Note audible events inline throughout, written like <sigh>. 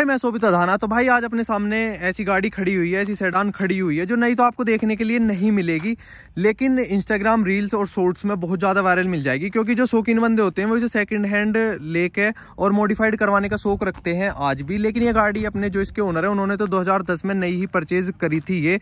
भाई मैं सोभित धाना तो भाई आज अपने सामने ऐसी गाड़ी खड़ी हुई है ऐसी सेडान खड़ी हुई है जो नहीं तो आपको देखने के लिए नहीं मिलेगी लेकिन इंस्टाग्राम रील्स और शॉर्ट्स में बहुत ज़्यादा वायरल मिल जाएगी क्योंकि जो शौकीन बंदे होते हैं वो जो सेकंड हैंड लेके और मॉडिफाइड करवाने का शौक रखते हैं आज भी लेकिन ये गाड़ी अपने जो इसके ओनर है उन्होंने तो दो में नई ही परचेज करी थी ये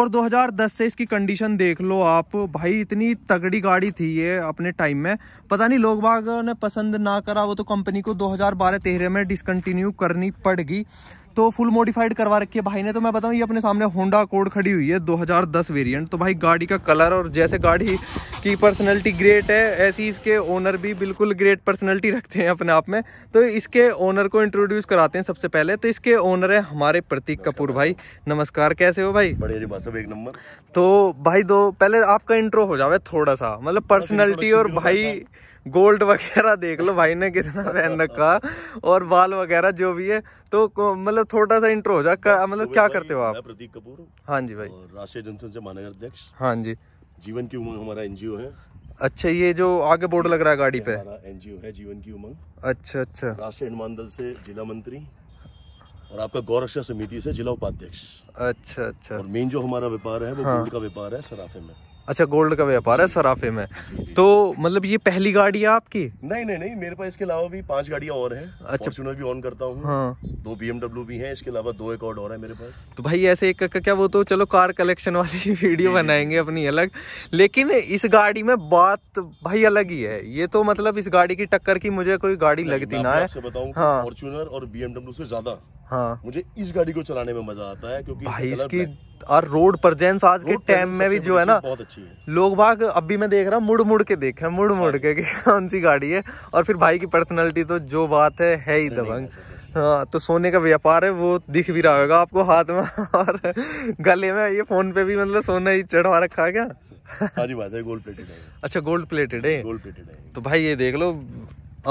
और दो से इसकी कंडीशन देख लो आप भाई इतनी तगड़ी गाड़ी थी ये अपने टाइम में पता नहीं लोग बाग ने पसंद ना करा वो तो कंपनी को दो हज़ार में डिसकन्टिन्यू करनी पड़ी मॉडिफाइड की तो फुल मॉडिफाइड करवा रखी है भाई ने तो मैं बताऊँ ये अपने सामने होंडा कोड खड़ी हुई है 2010 वेरिएंट तो भाई गाड़ी का कलर और जैसे गाड़ी की पर्सनैलिटी ग्रेट है ऐसी इसके ओनर भी बिल्कुल ग्रेट पर्सनैलिटी रखते हैं अपने आप में तो इसके ओनर को इंट्रोड्यूस कराते हैं सबसे पहले तो इसके ओनर है हमारे प्रतीक कपूर भाई नमस्कार कैसे हो भाई बढ़िया एक नंबर तो भाई दो पहले आपका इंट्रो हो जावे थोड़ा सा मतलब पर्सनैलिटी और भाई गोल्ड वगैरह देख लो भाई ने कितना पहन रखा और बाल वगैरह जो भी है तो मतलब थोड़ा सा इंट्रो हो जा मतलब क्या करते हो आप प्रतीक कपूर हाँ जी भाई राष्ट्रीय जनसंघ मानव अध्यक्ष हाँ जी जीवन की उमंग हमारा एनजीओ है अच्छा ये जो आगे बोर्ड लग रहा है गाड़ी पे हमारा एनजीओ है जीवन की उमंग अच्छा अच्छा राष्ट्रीय निर्माण दल से जिला मंत्री और आपका गौरक्षा समिति से जिला उपाध्यक्ष अच्छा अच्छा और मेन जो हमारा व्यापार है वो हाँ। का व्यापार है सराफे में अच्छा गोल्ड का व्यापार है सराफे में तो मतलब ये पहली गाड़ी है आपकी नहीं नहीं नहीं मेरे पास इसके अलावा भी पांच गाड़ियां और हैं अच्छा चुनाव भी ऑन करता हूँ हाँ। दो बीएमडब्ल्यू भी हैं इसके अलावा दो एक और है मेरे पास तो भाई ऐसे एक क्या वो तो चलो कार कलेक्शन वाली वीडियो <laughs> बनाएंगे अपनी अलग लेकिन इस गाड़ी में बात भाई अलग ही है ये तो मतलब इस गाड़ी की टक्कर की मुझे कोई गाड़ी लगती ना है फॉर्चुनर हाँ। और बीएमडब्ल्यू से ज्यादा हाँ मुझे इस गाड़ी को चलाने में मजा आता है क्योंकि भाई इसकी और रोड प्रजेंस आज के टाइम में भी जो है ना बहुत अच्छी है लोग भाग अभी मैं देख रहा हूँ मुड़ मुड़ के देखे मुड़ मुड़ के <laughs> कौन सी गाड़ी है और फिर भाई की पर्सनैलिटी तो जो बात है है ही दबंग हाँ तो सोने का व्यापार है वो दिख भी रहा होगा आपको हाथ में <laughs> और गले में ये फोन पे भी मतलब सोना ही चढ़वा रखा क्या गोल्ड <laughs> प्लेटेड हाँ है अच्छा गोल्ड प्लेटेड है गोल्ड प्लेटेड है तो भाई ये देख लो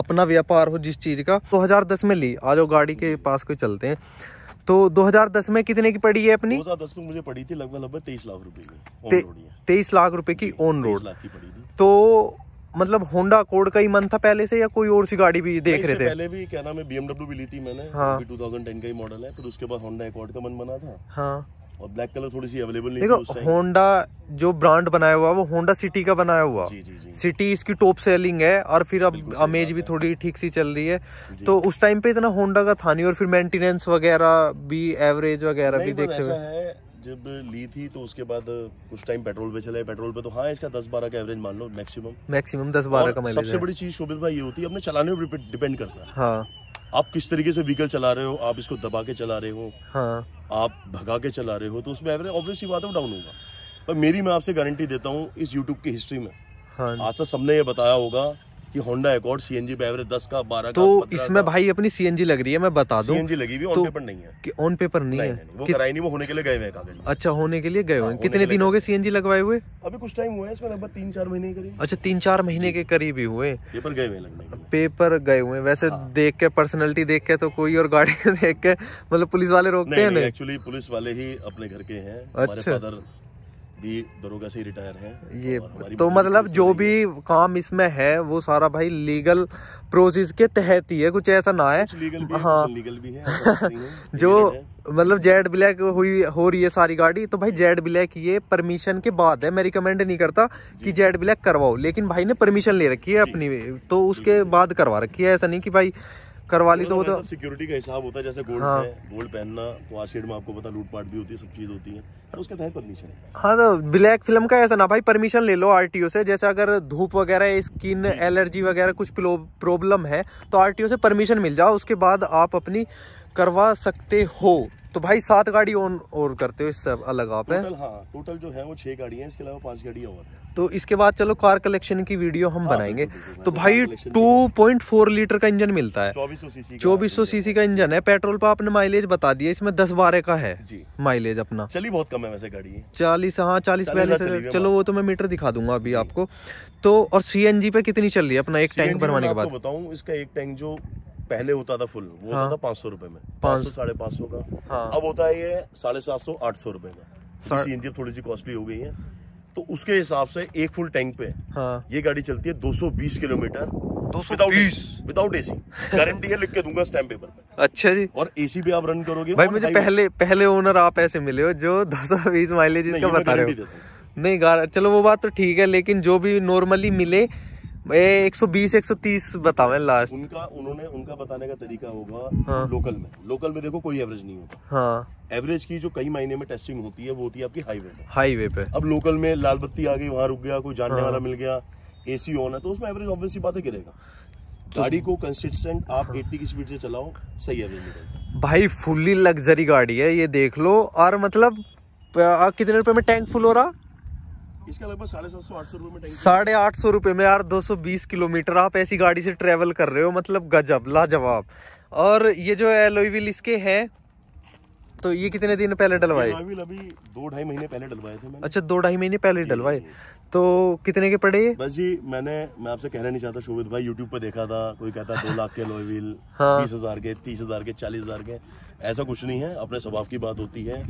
अपना व्यापार हो जिस चीज का 2010 में ली आज वो गाड़ी के पास को चलते हैं तो 2010 में कितने की पड़ी है अपनी 2010 में मुझे पड़ी थी लगभग लगभग तेईस लाख रुपए की तेईस लाख रुपए की ऑन रोड लाख की पड़ी थी तो मतलब होंडा कोड का ही मन था पहले से या कोई और सी गाड़ी भी देख रहे थे पहले भी क्या नाम है बीएमडब्ल्यू भी ली थी मैंने हाँ 2010 का ही मॉडल है फिर उसके बाद होंडा एकॉर्ड का मन बना था हाँ और ब्लैक कलर थोड़ी सी अवेलेबल नहीं देखो होंडा जो ब्रांड बनाया हुआ वो होंडा सिटी का बनाया हुआ जी, जी, जी. सिटी इसकी टॉप सेलिंग है और फिर अब अमेज भी थोड़ी ठीक सी चल रही है तो उस टाइम पे इतना होंडा का था नहीं और फिर मेंटेनेंस वगैरह भी एवरेज वगैरह भी देखते हुए जब ली थी तो उसके बाद कुछ टाइम पेट्रोल पे चला पेट्रोल पे तो हाँ इसका दस बारह का एवरेज मान लो मैक्सिमम मैक्सिमम दस बारह का सबसे बड़ी चीज शोभित भाई ये होती है अपने चलाने पर डिपेंड करता है हाँ आप किस तरीके से व्हीकल चला रहे हो आप इसको दबा के चला रहे हो हाँ आप भगा के चला रहे हो तो उसमें एवरेज ऑब्वियसली बात है डाउन होगा पर मेरी मैं आपसे गारंटी देता हूँ इस यूट्यूब की हिस्ट्री में हाँ आज तक सबने ये बताया होगा कि होंडा एकॉर्ड सीएनजी पे एवरेज दस का बारह तो का तो इसमें भाई अपनी सीएनजी लग रही है मैं बता दूं सीएनजी लगी हुई ऑन तो, पेपर नहीं है कि ऑन पेपर नहीं, नहीं है वो कि... कराई नहीं वो होने के लिए गए हुए अच्छा होने के लिए गए हुए हाँ, कितने दिन हो गए सीएनजी लगवाए हुए अभी कुछ टाइम हुआ है इसमें लगभग तीन चार महीने करीब अच्छा तीन चार महीने के करीब ही हुए पेपर गए हुए पेपर गए हुए वैसे हाँ। देख के पर्सनैलिटी देख के तो कोई और गाड़ी <laughs> देख के मतलब पुलिस वाले रोकते हैं एक्चुअली पुलिस वाले ही अपने घर के हैं अच्छा भी दरोगा से रिटायर हैं ये तो मतलब जो भी काम इसमें है वो सारा भाई लीगल प्रोसेस के तहत ही है कुछ ऐसा ना है हाँ लीगल भी है। हाँ। <laughs> जो मतलब जेड ब्लैक हुई हो रही है सारी गाड़ी तो भाई जेड ब्लैक ये परमिशन के बाद है मैं रिकमेंड नहीं करता कि जेड ब्लैक करवाओ लेकिन भाई ने परमिशन ले रखी है अपनी तो उसके बाद करवा रखी है ऐसा नहीं कि भाई करवा ली तो वो तो सिक्योरिटी का हिसाब होता है जैसे गोल्ड हाँ। है गोल्ड पहनना तो आज में आपको पता लूटपाट भी होती है सब चीज होती है तो उसके तहत परमिशन है हाँ तो ब्लैक फिल्म का ऐसा ना भाई परमिशन ले लो आरटीओ से जैसे अगर धूप वगैरह स्किन एलर्जी वगैरह कुछ प्रॉब्लम है तो आरटीओ से परमिशन मिल जाओ उसके बाद आप अपनी करवा सकते हो तो भाई सात गाड़ी ऑन और करते हो इससे अलग आप है टोटल हाँ, जो है वो छह गाड़ी है इसके अलावा पांच गाड़ी और तो इसके बाद चलो कार कलेक्शन की वीडियो हम हाँ, बनाएंगे तो भाई 2.4 लीटर का इंजन मिलता है चौबीस सौ सीसी का इंजन है पेट्रोल पर आपने माइलेज बता दिया इसमें दस बारह का है माइलेज अपना चली बहुत कम है वैसे गाड़ी चालीस हाँ चालीस बयालीस चलो वो तो मैं मीटर दिखा दूंगा अभी आपको तो और सी पे कितनी चल रही है अपना एक टैंक भरवाने के बाद बताऊँ इसका एक टैंक जो पहले होता था फुल वो हाँ? होता था पाँच सौ रूपये में पाँच सौ साढ़े पाँच सौ का हाँ? अब होता है ये साढ़े सात सौ आठ सौ रूपये का सी एन थोड़ी सी कॉस्टली हो गई है तो उसके हिसाब से एक फुल टैंक पे हाँ। ये गाड़ी चलती है 220 किलोमीटर 220 विदाउट एसी गारंटी लिख के दूंगा स्टैम्प पेपर अच्छा जी और एसी भी आप रन करोगे भाई मुझे पहले पहले ओनर आप ऐसे मिले हो जो 220 माइलेज इसका बता रहे हो नहीं गार चलो वो बात तो ठीक है लेकिन जो भी नॉर्मली मिले बताओ लास्ट उनका उन्होंने उनका बताने का तरीका होगा हाँ। लोकल में लोकल में देखो कोई एवरेज नहीं होता हाँ एवरेज की जो कई महीने में टेस्टिंग होती है वो होती है आपकी हाईवे पे हाईवे पे अब लोकल में लाल बत्ती आ गई वहाँ रुक गया कोई जानने हाँ। वाला मिल गया एसी ऑन है तो उसमें एवरेज ऑब्वियसली बातें गिरेगा तो गाड़ी को कंसिस्टेंट आप एट्टी हाँ। की स्पीड से चलाओ सही एवरेज निकलता भाई फुल्ली लग्जरी गाड़ी है ये देख लो और मतलब कितने रुपए में टैंक फुल हो रहा साढ़े आठ सौ रुपए में साढ़े आठ सौ रुपये यार 220 किलोमीटर आप ऐसी गाड़ी से ट्रेवल कर रहे हो मतलब गजब लाजवाब और ये जो एलोईविल इसके है तो ये कितने दिन पहले डलवाए अभी दो ढाई महीने पहले डलवाए थे मैंने। अच्छा दो ढाई महीने पहले डलवाए तो कितने के पड़े बस जी मैंने मैं आपसे कहना नहीं चाहता शोभित भाई यूट्यूब पर देखा था कोई कहता दो लाख के लोई व्हील हाँ। तीस हजार के तीस हजार के चालीस हजार के ऐसा कुछ नहीं है अपने स्वभाव की बात होती है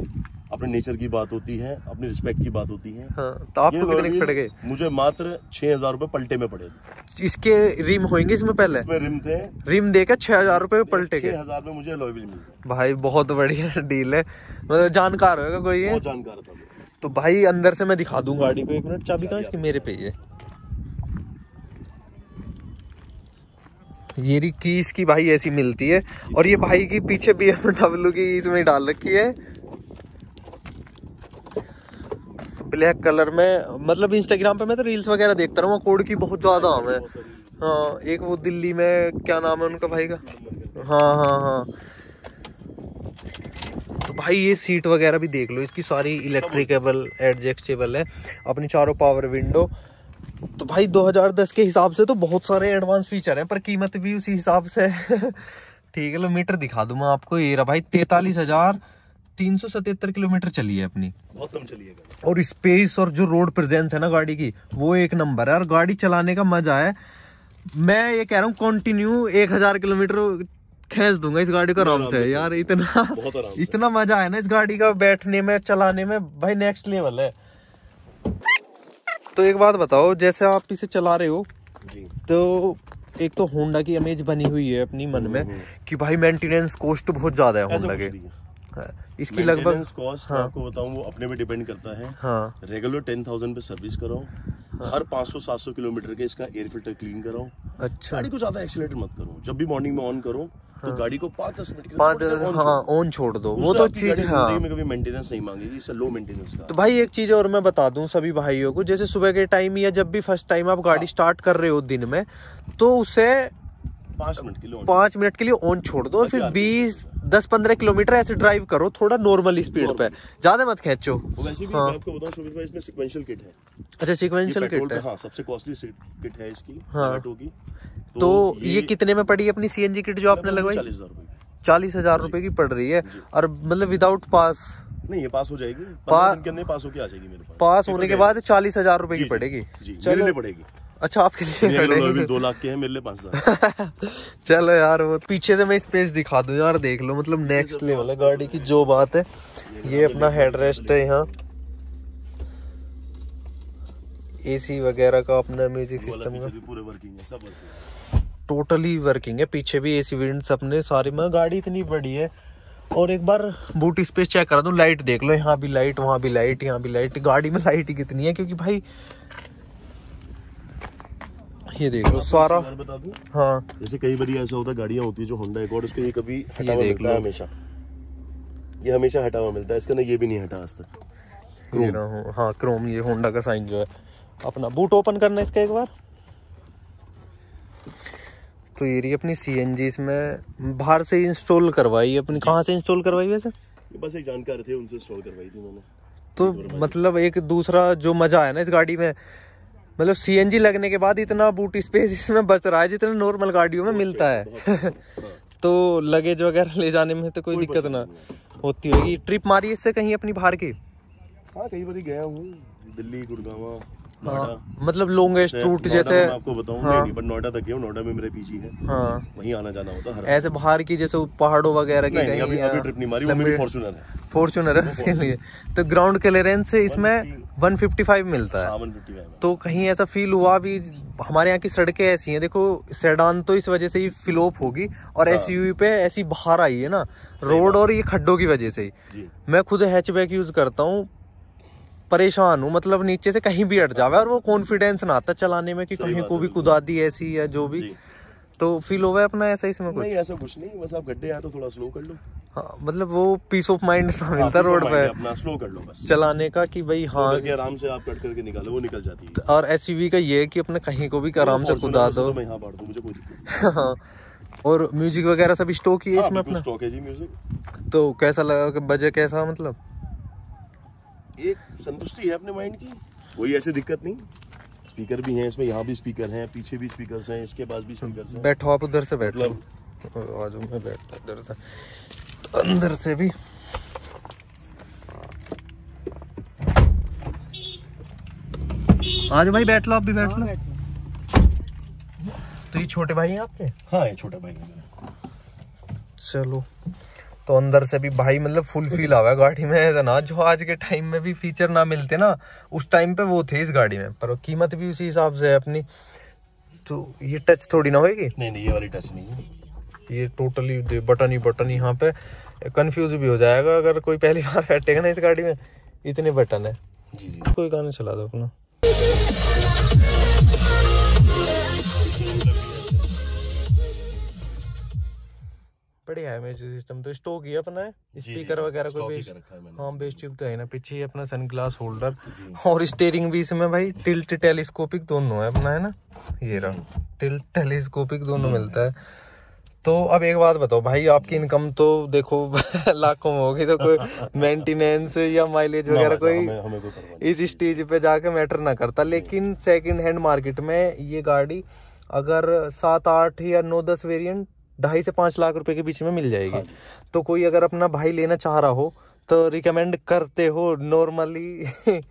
अपने नेचर की बात होती है अपने रिस्पेक्ट की बात होती है हाँ, तो आपको कितने पड़ गए मुझे मात्र छह हजार रूपए पलटे में पड़े थे इसके रिम होंगे इसमें पहले इसमें रिम थे रिम देकर छह हजार रूपए पलटे छह हजार में मुझे लॉयविल मिल भाई बहुत बढ़िया डील है मतलब जानकार होगा कोई है जानकार था तो भाई अंदर से मैं दिखा दूंगा गाड़ी को एक मिनट चाबी कहा इसकी मेरे पे ये है ये कीस की भाई ऐसी मिलती है और ये भाई की पीछे बी की इसमें डाल रखी है ब्लैक कलर में मतलब इंस्टाग्राम पे मैं तो रील्स वगैरह देखता रहूँ कोड की बहुत ज़्यादा आम है हाँ एक वो दिल्ली में क्या नाम है उनका भाई का हाँ हाँ हाँ तो भाई ये सीट वगैरह भी देख लो इसकी सारी इलेक्ट्रिकेबल एडजस्टेबल है अपनी चारों पावर विंडो तो भाई 2010 के हिसाब से तो बहुत सारे एडवांस फीचर हैं पर कीमत भी उसी हिसाब से <laughs> ठीक है लो मीटर दिखा दूँ मैं आपको ये रहा भाई तैतालीस हज़ार तीन सौ सतहत्तर किलोमीटर चली है अपनी बहुत कम चली है और स्पेस और जो रोड प्रेजेंस है ना गाड़ी की वो एक नंबर है और गाड़ी चलाने का मजा है मैं ये कह रहा हूँ कंटिन्यू एक हजार किलोमीटर खेच दूंगा इस गाड़ी को आराम से यार इतना इतना मजा है ना इस गाड़ी का बैठने में चलाने में भाई नेक्स्ट लेवल है तो एक बात बताओ जैसे आप इसे चला रहे हो तो एक तो होंडा की इमेज बनी हुई है अपनी मन में हम्म, हम्म। कि भाई मेंटेनेंस कॉस्ट बहुत ज्यादा है होंडा के इसकी लगभग हाँ। आपको बताऊं वो अपने पे डिपेंड करता है हाँ रेगुलर टेन थाउजेंड पे सर्विस कराओ हाँ। हर 500-700 किलोमीटर के इसका एयर फिल्टर क्लीन कराओ अच्छा गाड़ी को ज्यादा एक्सीटर मत करो जब भी मॉर्निंग में ऑन करो तो हाँ। गाड़ी को पाँच दस मिनट पाँच हाँ ऑन छोड़ दो वो तो चीज हाँ में नहीं मांगेगी लो मेंटेनेंस का तो भाई एक चीज और मैं बता दूं सभी भाइयों को जैसे सुबह के टाइम या जब भी फर्स्ट टाइम आप गाड़ी स्टार्ट हाँ। कर रहे हो दिन में तो उसे पाँच मिनट के लिए पाँच मिनट के लिए ऑन छोड़ दो और फिर बीस दस पंद्रह किलोमीटर ऐसे ड्राइव करो थोड़ा नॉर्मल स्पीड पे ज्यादा मत खेचो हाँ। अच्छा सिक्वेंशियल किट है हाँ, सबसे कॉस्टली किट है इसकी हाँ। तो, तो ये, कितने में पड़ी अपनी सीएनजी किट जो आपने लगवाई चालीस हजार रुपए की पड़ रही है और मतलब विदाउट पास नहीं ये पास हो जाएगी पास के अंदर पास होके आ जाएगी मेरे पास पास होने तो के बाद चालीस हजार रुपए की पड़ेगी जी मेरे लिए पड़ेगी अच्छा आपके लिए अभी दो लाख के हैं मेरे लिए पाँच <laughs> चलो यार वो पीछे से मैं स्पेस दिखा दू यार देख लो मतलब नेक्स्ट लेवल है गाड़ी की जो बात है ये अपना हेड रेस्ट है यहाँ एसी वगैरह का अपना म्यूजिक सिस्टम का पूरे वर्किंग है सब टोटली वर्किंग है पीछे भी एसी विंड्स अपने सारी मैं गाड़ी इतनी बड़ी है और एक बार बूट स्पेस चेक करा दूँ लाइट देख लो यहाँ भी लाइट वहाँ भी लाइट यहाँ भी लाइट गाड़ी में लाइट ही कितनी है क्योंकि भाई ये देखो तो सारा बता दूं हाँ जैसे कई बार ऐसा होता है गाड़ियाँ होती है जो होंडा एक और उसको ये कभी हटा हुआ मिलता है हमेशा ये हमेशा हटा हुआ मिलता है इसके ना ये भी नहीं हटा आज तक हाँ क्रोम ये होंडा का साइन जो है अपना बूट ओपन करना है इसका एक बार तो ये रही अपनी सी एन जी इसमें बाहर से इंस्टॉल करवाई अपनी कहाँ से इंस्टॉल करवाई वैसे बस एक जानकार थे उनसे इंस्टॉल करवाई थी मैंने तो मतलब एक दूसरा जो मजा है ना इस गाड़ी में मतलब सीएनजी लगने के बाद इतना बूट स्पेस इसमें बच रहा है जितना नॉर्मल गाड़ियों में मिलता है <laughs> तो लगेज वगैरह ले जाने में तो कोई, कोई दिक्कत ना होती होगी ट्रिप मारी इससे कहीं अपनी बाहर की हाँ, कई बार गया हूँ दिल्ली गुड़गावा हाँ, मतलब लॉन्गेस्ट रूट जैसे आपको बताऊं हाँ, नहीं, नोएडा तक गया नोएडा में मेरे पीजी है हाँ, वहीं आना जाना होता है ऐसे बाहर की जैसे पहाड़ों वगैरह की नहीं, नहीं, अभी, अभी ट्रिप नहीं मारी वो मेरी फॉर्चुनर है फॉर्चूनर है उसके लिए तो ग्राउंड क्लियरेंस से इसमें 155 मिलता है हाँ, तो कहीं ऐसा फील हुआ भी हमारे यहाँ की सड़कें ऐसी हैं देखो सेडान तो इस वजह से ही फिलोप होगी और एस हाँ। पे ऐसी बाहर आई है ना रोड और ये खड्डों की वजह से ही मैं खुद हैचबैक यूज करता हूँ परेशान हूँ मतलब नीचे से कहीं भी अट जावे और वो कॉन्फिडेंस ना आता चलाने में कि कहीं को भी कुदा दी ऐसी या जो भी तो फील हुआ है अपना ऐसा इसमें कुछ नहीं ऐसा कुछ नहीं बस आप गड्ढे यहाँ तो थोड़ा स्लो कर लो हाँ, मतलब वो पीस ऑफ माइंड ना मिलता रोड पे अपना स्लो कर लो बस चलाने का कि भाई हाँ आराम से आप कट करके निकालो वो निकल जाती है और एस का ये है कि अपने कहीं को भी आराम से कुदा तो दो मैं यहाँ बांट मुझे कोई हाँ। और म्यूजिक वगैरह सब स्टॉक ही है हाँ, इसमें अपना स्टॉक है जी म्यूजिक तो कैसा लगा बजे कैसा मतलब एक संतुष्टि है अपने माइंड की कोई ऐसी दिक्कत नहीं स्पीकर भी हैं इसमें यहाँ भी स्पीकर हैं पीछे भी स्पीकर हैं इसके पास भी स्पीकर हैं बैठो आप उधर से बैठ लो मतलब आज मैं बैठता उधर से अंदर से भी आज भाई बैठ लो आप भी बैठ लो तो ये छोटे भाई हैं आपके हाँ ये छोटे भाई हैं चलो तो अंदर से भी भाई मतलब फुल फील आवा गाड़ी में ना जो आज के टाइम में भी फीचर ना मिलते ना उस टाइम पे वो थे इस गाड़ी में पर कीमत भी उसी हिसाब से है अपनी तो ये टच थोड़ी ना होगी नहीं नहीं ये वाली टच नहीं है ये टोटली बटन ही बटन यहाँ पे कंफ्यूज भी हो जाएगा अगर कोई पहली बार बैठेगा ना इस गाड़ी में इतने बटन है जी जी कोई गाने चला दो अपना बढ़िया है म्यूजिक सिस्टम तो स्टोक ही अपना स्पीकर वगैरह कोई हाँ बेस्ट ट्यूब तो है ना पीछे ही अपना सन ग्लास होल्डर और स्टेयरिंग भी इसमें भाई टिल्ट टेलीस्कोपिक दोनों है अपना है ना ये रहा टिल्ट टेलीस्कोपिक दोनों मिलता है तो अब एक बात बताओ भाई आपकी इनकम तो देखो <laughs> लाखों में होगी तो कोई मेंटेनेंस या माइलेज वगैरह कोई इस स्टेज पे जाके मैटर ना करता लेकिन सेकंड हैंड मार्केट में ये गाड़ी अगर सात आठ या नौ दस वेरिएंट ढाई से पाँच लाख रुपए के बीच में मिल जाएगी हाँ। तो कोई अगर अपना भाई लेना चाह रहा हो तो रिकमेंड करते हो नॉर्मली <laughs>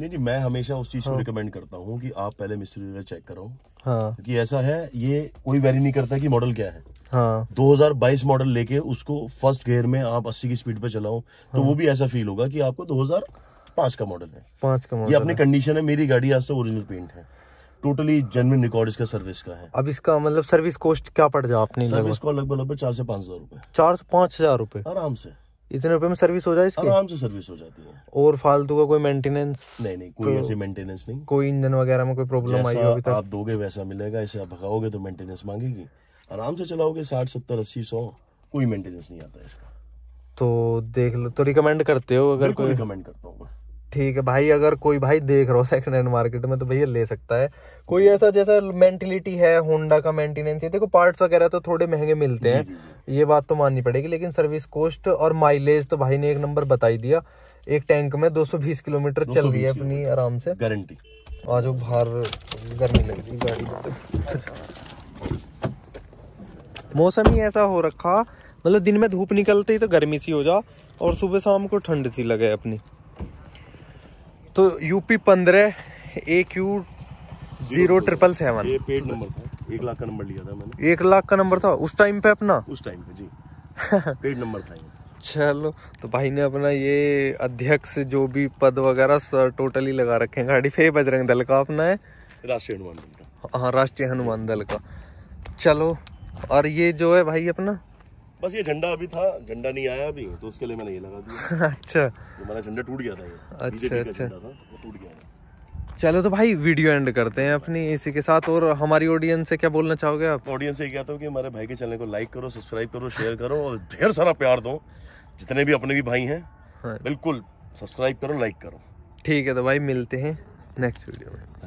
नहीं जी मैं हमेशा उस चीज हाँ। को रिकमेंड करता हूँ कि आप पहले मिस्त्री चेक करो हाँ क्योंकि ऐसा है ये कोई वेरी नहीं करता कि मॉडल क्या है हाँ 2022 मॉडल लेके उसको फर्स्ट गियर में आप 80 की स्पीड पे चलाओ हाँ। तो वो हाँ। भी ऐसा फील होगा कि आपको 2005 का मॉडल है पांच का मॉडल ये अपनी कंडीशन है मेरी गाड़ी आज से ओरिजिनल पेंट है टोटली जेनविन रिकॉर्ड इसका सर्विस का है अब इसका मतलब सर्विस कॉस्ट क्या पड़ जाए आपने सर्विस का लगभग लगभग चार से पांच हजार रूपए चार से पांच हजार रूपए आराम से इतने रुपए में सर्विस हो जाए इसकी आराम से सर्विस हो जाती है और फालतू का कोई मेंटेनेंस नहीं नहीं कोई तो ऐसी मेंटेनेंस नहीं कोई इंजन वगैरह में कोई प्रॉब्लम आई होगी तो आप दोगे वैसा मिलेगा इसे आप भगाओगे तो मेंटेनेंस मांगेगी आराम से चलाओगे साठ सत्तर अस्सी सौ कोई मेंटेनेंस नहीं आता इसका तो देख लो तो रिकमेंड करते हो अगर कोई रिकमेंड करता हूँ ठीक है भाई अगर कोई भाई देख रहा हो सेकंड हैंड मार्केट में तो भैया ले सकता है कोई ऐसा जैसा मेंटेलिटी है होंडा का मेंटेनेंस ये देखो पार्ट्स वगैरह तो थोड़े महंगे मिलते हैं ये बात तो माननी पड़ेगी लेकिन सर्विस कॉस्ट और माइलेज तो भाई ने एक नंबर बताई दिया एक टैंक में 220 किलोमीटर चल रही है अपनी आराम से गारंटी आज बाहर गर्मी लग रही गाड़ी मौसम ही ऐसा हो रखा मतलब दिन में धूप निकलते ही तो गर्मी सी हो जा और सुबह शाम को ठंड सी लगे अपनी तो यूपी पंद्रह A Q zero triple seven नंबर एक लाख का नंबर लिया था मैंने एक लाख का नंबर था उस टाइम पे अपना उस टाइम पे जी <laughs> पेड नंबर था चलो तो भाई ने अपना ये अध्यक्ष जो भी पद वगैरह टोटली लगा रखे हैं गाड़ी पे बजरंग दल का अपना है राष्ट्रीय हनुमान दल का हाँ राष्ट्रीय हनुमान दल का चलो और ये जो है भाई अपना बस ये झंडा अभी था झंडा नहीं आया अभी तो उसके लिए मैंने ये लगा दिया <laughs> अच्छा हमारा झंडा टूट गया था ये अच्छा अच्छा वो टूट गया चलो तो भाई वीडियो एंड करते हैं अपनी अच्छा। इसी के साथ और हमारी ऑडियंस से क्या बोलना चाहोगे आप ऑडियंस से कहता हूँ कि हमारे भाई के चैनल को लाइक करो सब्सक्राइब करो शेयर करो और ढेर सारा प्यार दो जितने भी अपने भी भाई हैं हाँ। बिल्कुल सब्सक्राइब करो लाइक करो ठीक है तो भाई मिलते हैं नेक्स्ट वीडियो में